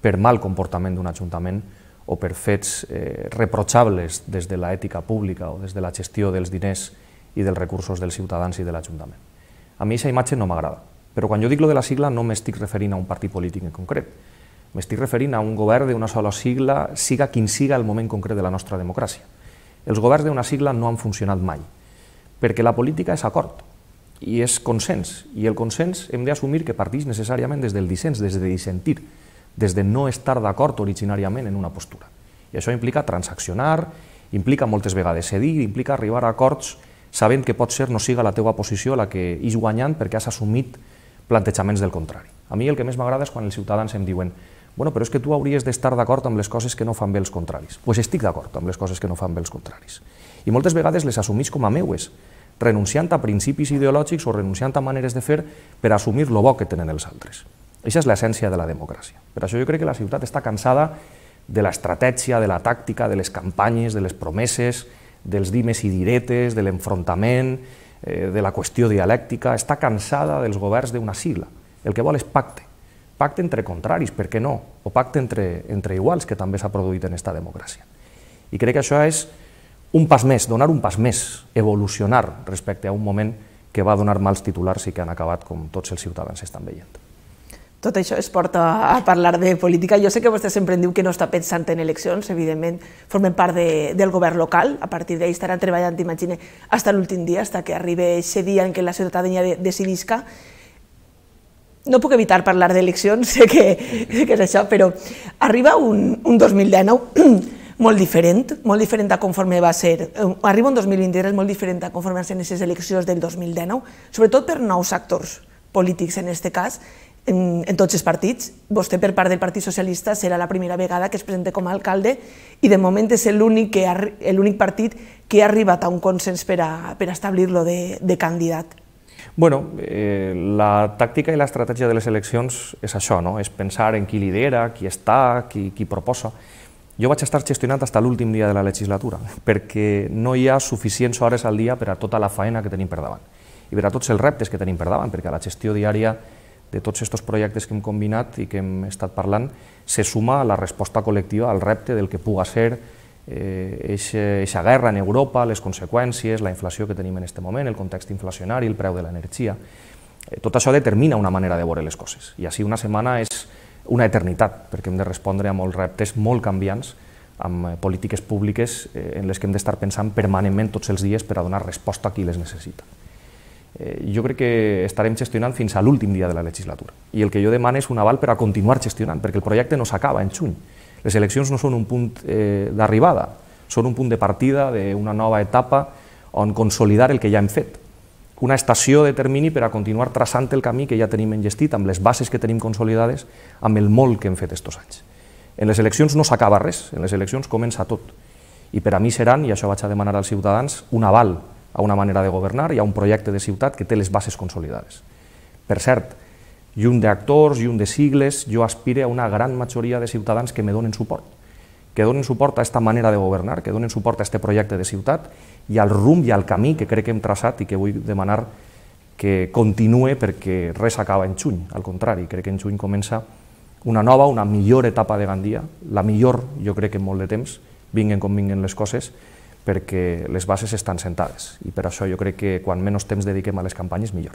per mal comportament d'un ajuntament o per fets eh, reprotxables des de l'ètica pública o des de la gestió dels diners i dels recursos dels ciutadans i de l'Ajuntament. A mi aquesta imatge no m'agrada, però quan jo dic lo de la sigla no m'estic referint a un partit polític en concret, M'estic referint a un govern d'una sola sigla, siga quin siga el moment concret de la nostra democràcia. Els governs d'una sigla no han funcionat mai, perquè la política és acord i és consens, i el consens hem d'assumir que partix necessàriament des del dissens, des de dissentir, des de no estar d'acord originàriament en una postura. I això implica transaccionar, implica moltes vegades cedir, implica arribar a acords sabent que pot ser no siga la teua posició la que és guanyant perquè has assumit plantejaments del contrari. A mi el que més m'agrada és quan els ciutadans em diuen Bueno, però és que tu hauries d'estar d'acord amb les coses que no fan bé els contraris. Doncs pues estic d'acord amb les coses que no fan bé els contraris. I moltes vegades les assumís com a meues, renunciant a principis ideològics o renunciant a maneres de fer per assumir lo bo que tenen els altres. Això és l'essència de la democràcia. Per això jo crec que la ciutat està cansada de l'estratègia, de la tàctica, de les campanyes, de les promeses, dels dimes i diretes, de l'enfrontament, eh, de la qüestió dialèctica, està cansada dels governs d'una sigla. El que vol és pacte pacte entre contraris, per què no? O pacte entre, entre iguals, que també s'ha produït en esta democràcia. I crec que això és un pas més, donar un pas més, evolucionar respecte a un moment que va donar mals titulars i que han acabat com tots els ciutadans estan veient. Tot això es porta a parlar de política. Jo sé que vostè sempre diu que no està pensant en eleccions, evidentment formen part de, del govern local, a partir d'ahir estaran treballant, imagina, fins l'últim dia, fins que arribi aquest dia en què la ciutadania de, decidisca no puc evitar parlar d'eleccions, sé, que, sé que és això, però arriba un, un 2019 molt diferent, molt diferent a conforme va ser, eh, arriba un 2023 molt diferent a conforme van ser aquestes eleccions del 2019, sobretot per nous actors polítics en aquest cas, en, en tots els partits. Vostè, per part del Partit Socialista, serà la primera vegada que es presenta com a alcalde i de moment és l'únic partit que ha arribat a un consens per a, per establir-lo de, de candidat. Bueno, eh, la tàctica i l'estratègia de les eleccions és això, no? és pensar en qui lidera, qui està, qui, qui proposa. Jo vaig estar gestionat fins l'últim dia de la legislatura, perquè no hi ha suficients hores al dia per a tota la feina que tenim per davant i per a tots els reptes que tenim per davant, perquè la gestió diària de tots aquests projectes que hem combinat i que hem estat parlant se suma a la resposta col·lectiva al repte del que puga ser aquesta eh, eh guerra en Europa, les conseqüències, la inflació que tenim en aquest moment, el context inflacionari, el preu de l'energia, eh, tot això determina una manera de veure les coses. I així una setmana és una eternitat, perquè hem de respondre a molts reptes molt canviants, amb eh, polítiques públiques eh, en les que hem d'estar pensant permanentment tots els dies per a donar resposta a qui les necessita. Eh, jo crec que estarem gestionant fins a l'últim dia de la legislatura. I el que jo demano és un aval per a continuar gestionant, perquè el projecte no s'acaba en juny. Les eleccions no són un punt eh, d'arribada, són un punt de partida d'una nova etapa on consolidar el que ja hem fet. Una estació de termini per a continuar traçant el camí que ja tenim engestit amb les bases que tenim consolidades, amb el molt que hem fet estos anys. En les eleccions no s'acaba res, en les eleccions comença tot. I per a mi seran, i això vaig a demanar als ciutadans, un aval a una manera de governar i a un projecte de ciutat que té les bases consolidades. Per cert, i un d'actors, i un de sigles, jo aspire a una gran majoria de ciutadans que me donen suport, que donen suport a aquesta manera de governar, que donen suport a aquest projecte de ciutat i al rumb i al camí que crec que hem traçat i que vull demanar que continue perquè res acaba en juny, al contrari, crec que en juny comença una nova, una millor etapa de Gandia, la millor, jo crec que en molt de temps, vinguen com vinguen les coses, perquè les bases estan sentades i per això jo crec que quan menys temps dediquem a les campanyes millor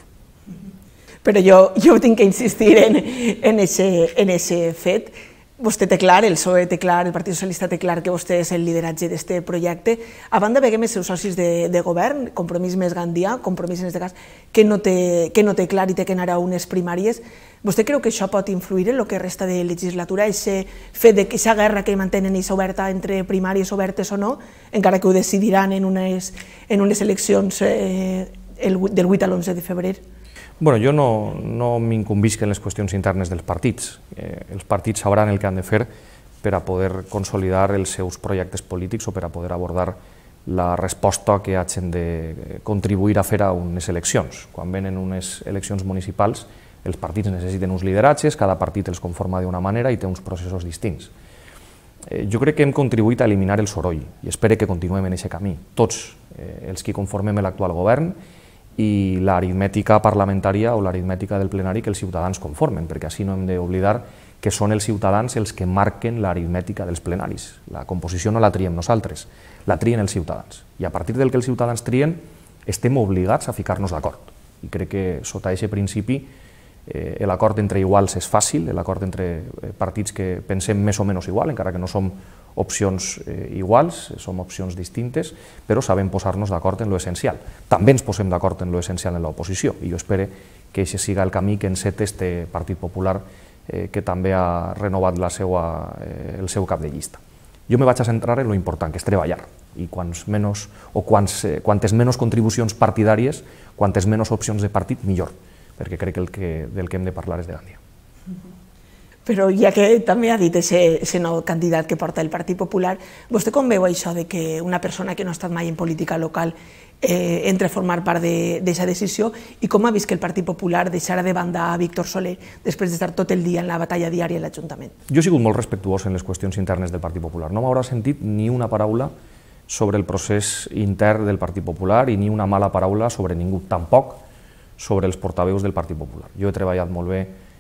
però jo, jo tinc que insistir en, en, ese, en ese fet. Vostè té clar, el PSOE té clar, el Partit Socialista té clar que vostè és el lideratge d'aquest projecte. A banda, veiem els seus socis de, de govern, Compromís més Gandia, Compromís en aquest cas, que no, té, que no té clar i té que anar a unes primàries. Vostè creu que això pot influir en el que resta de legislatura, aquest fet de que aquesta guerra que mantenen i oberta entre primàries obertes o no, encara que ho decidiran en unes, en unes eleccions eh, el, del 8 al 11 de febrer? Bueno, jo no, no m'inconvisc en les qüestions internes dels partits. Eh, els partits sabran el que han de fer per a poder consolidar els seus projectes polítics o per a poder abordar la resposta que hagin de eh, contribuir a fer a unes eleccions. Quan venen unes eleccions municipals, els partits necessiten uns lideratges, cada partit els conforma d'una manera i té uns processos distints. Eh, jo crec que hem contribuït a eliminar el soroll i espero que continuem en aquest camí. Tots eh, els que conformem l'actual govern i l'aritmètica parlamentària o l'aritmètica del plenari que els ciutadans conformen, perquè així no hem d'oblidar que són els ciutadans els que marquen l'aritmètica dels plenaris. La composició no la triem nosaltres, la trien els ciutadans. I a partir del que els ciutadans trien, estem obligats a ficar-nos d'acord. I crec que sota aquest principi eh, l'acord entre iguals és fàcil, l'acord entre eh, partits que pensem més o menys igual, encara que no som opcions eh, iguals, eh, som opcions distintes, però sabem posar-nos d'acord en lo essencial. També ens posem d'acord en lo essencial en l'oposició, i jo espero que aquest siga el camí que enceta este Partit Popular eh, que també ha renovat la seua, eh, el seu cap de llista. Jo me vaig a centrar en lo important, que és treballar, i quants menys, o quants, eh, quantes menys contribucions partidàries, quantes menys opcions de partit, millor perquè crec que, el que del que hem de parlar és de Gandia. Però ja que també ha dit ese, ese nou candidat que porta el Partit Popular, vostè com veu això de que una persona que no ha estat mai en política local eh, entre a formar part d'aquesta de, decisió i com ha vist que el Partit Popular deixarà de banda a Víctor Soler després d'estar tot el dia en la batalla diària a l'Ajuntament? Jo he sigut molt respectuós en les qüestions internes del Partit Popular. No m'haurà sentit ni una paraula sobre el procés intern del Partit Popular i ni una mala paraula sobre ningú. Tampoc sobre els portaveus del Partit Popular. Jo he treballat molt bé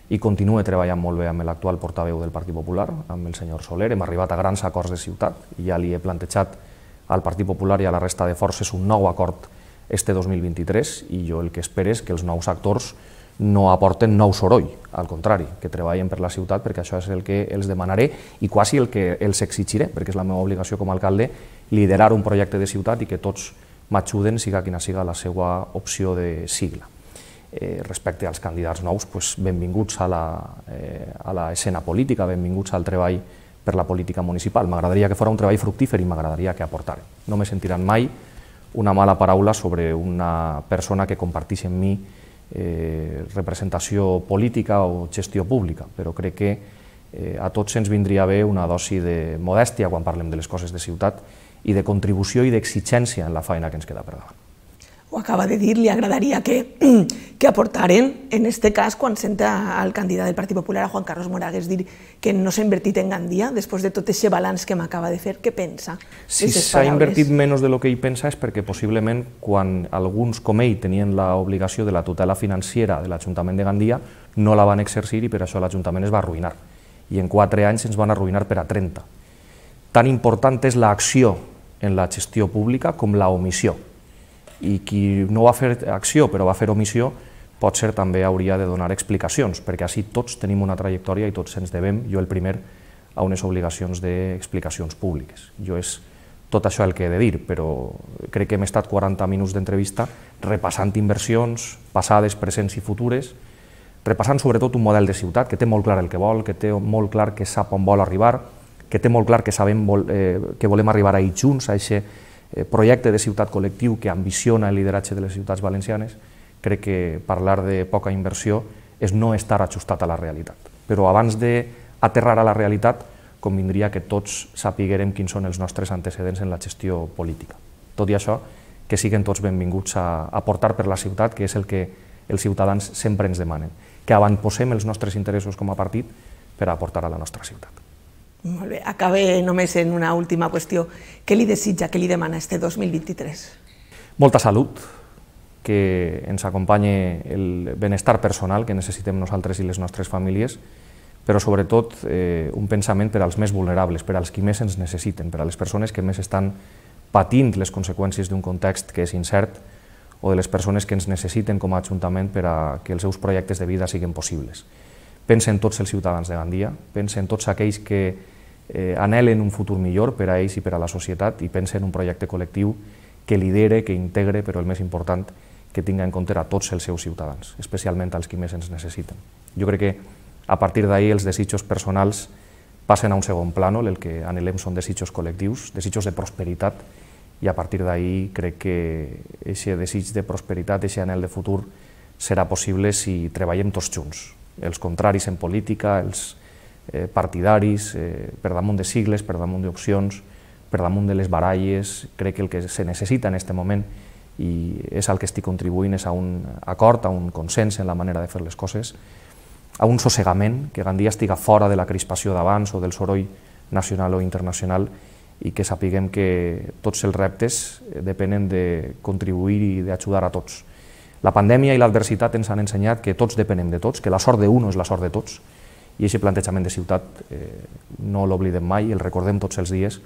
i continuo treballant molt bé amb l'actual portaveu del Partit Popular, amb el senyor Soler. Hem arribat a grans acords de ciutat i ja li he plantejat al Partit Popular i a la resta de forces un nou acord este 2023 i jo el que espero és que els nous actors no aporten nou soroll, al contrari, que treballen per la ciutat perquè això és el que els demanaré i quasi el que els exigiré, perquè és la meva obligació com a alcalde liderar un projecte de ciutat i que tots m'ajuden, siga quina siga la seva opció de sigla eh, respecte als candidats nous, pues, benvinguts a l'escena eh, política, benvinguts al treball per la política municipal. M'agradaria que fos un treball fructífer i m'agradaria que aportaren. No me sentiran mai una mala paraula sobre una persona que compartís amb mi eh, representació política o gestió pública, però crec que eh, a tots ens vindria bé una dosi de modèstia quan parlem de les coses de ciutat i de contribució i d'exigència en la feina que ens queda per davant ho acaba de dir, li agradaria que, que aportaren, en este cas, quan senta al candidat del Partit Popular, a Juan Carlos Moragues, dir que no s'ha invertit en Gandia, després de tot aquest balanç que m'acaba de fer, què pensa? Si s'ha invertit menys de lo que ell pensa és perquè possiblement quan alguns com ell tenien l'obligació de la tutela financera de l'Ajuntament de Gandia, no la van exercir i per això l'Ajuntament es va arruïnar. I en quatre anys ens van arruïnar per a 30. Tan important és l'acció en la gestió pública com la i qui no va fer acció però va fer omissió potser també hauria de donar explicacions, perquè així tots tenim una trajectòria i tots ens devem, jo el primer, a unes obligacions d'explicacions públiques. Jo és tot això el que he de dir, però crec que hem estat 40 minuts d'entrevista repassant inversions passades, presents i futures, repassant sobretot un model de ciutat que té molt clar el que vol, que té molt clar que sap on vol arribar, que té molt clar que sabem vol, eh, que volem arribar ahir junts, a aquest Eh, projecte de ciutat col·lectiu que ambiciona el lideratge de les ciutats valencianes, crec que parlar de poca inversió és no estar ajustat a la realitat. Però abans d'aterrar a la realitat, convindria que tots sapiguem quins són els nostres antecedents en la gestió política. Tot i això, que siguen tots benvinguts a aportar per la ciutat, que és el que els ciutadans sempre ens demanen, que avantposem els nostres interessos com a partit per a aportar a la nostra ciutat. Molt bé. Acabe només en una última qüestió. Què li desitja, què li demana este 2023? Molta salut, que ens acompanye el benestar personal que necessitem nosaltres i les nostres famílies, però sobretot eh, un pensament per als més vulnerables, per als qui més ens necessiten, per a les persones que més estan patint les conseqüències d'un context que és incert o de les persones que ens necessiten com a Ajuntament per a que els seus projectes de vida siguin possibles. Pensa en tots els ciutadans de Gandia, pensa en tots aquells que eh, anhelen un futur millor per a ells i per a la societat i pensa en un projecte col·lectiu que lidere, que integre, però el més important, que tinga en compte a tots els seus ciutadans, especialment als qui més ens necessiten. Jo crec que a partir d'ahir els desitjos personals passen a un segon plànol, el que anhelem són desitjos col·lectius, desitjos de prosperitat, i a partir d'ahir crec que aquest desig de prosperitat, aquest anel de futur, serà possible si treballem tots junts, els contraris en política, els eh, partidaris, eh, per damunt de sigles, per damunt d'opcions, per damunt de les baralles, crec que el que se necessita en aquest moment i és el que estic contribuint és a un acord, a un consens en la manera de fer les coses, a un sossegament, que Gandia estiga fora de la crispació d'abans o del soroll nacional o internacional i que sapiguem que tots els reptes eh, depenen de contribuir i d'ajudar a tots. La pandèmia i l'adversitat ens han ensenyat que tots depenem de tots, que la sort d'un és la sort de tots, i aquest plantejament de ciutat eh, no l'oblidem mai, el recordem tots els dies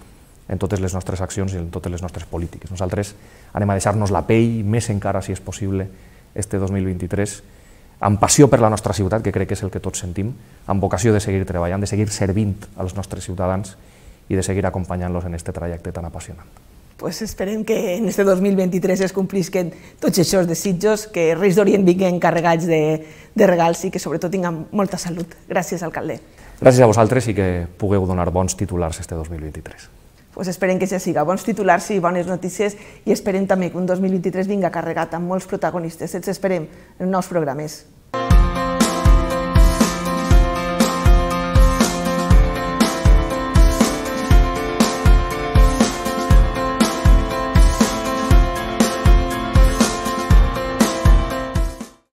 en totes les nostres accions i en totes les nostres polítiques. Nosaltres anem a deixar-nos la pell, més encara si és possible, este 2023, amb passió per la nostra ciutat, que crec que és el que tots sentim, amb vocació de seguir treballant, de seguir servint als nostres ciutadans i de seguir acompanyant-los en aquest trajecte tan apassionant pues esperem que en este 2023 es complisquen tots aquests desitjos, que Reis d'Orient vinguin carregats de, de regals i que sobretot tinguem molta salut. Gràcies, alcalde. Gràcies a vosaltres i que pugueu donar bons titulars este 2023. Pues esperem que ja siga bons titulars i bones notícies i esperem també que un 2023 vinga carregat amb molts protagonistes. Ets esperem en nous programes.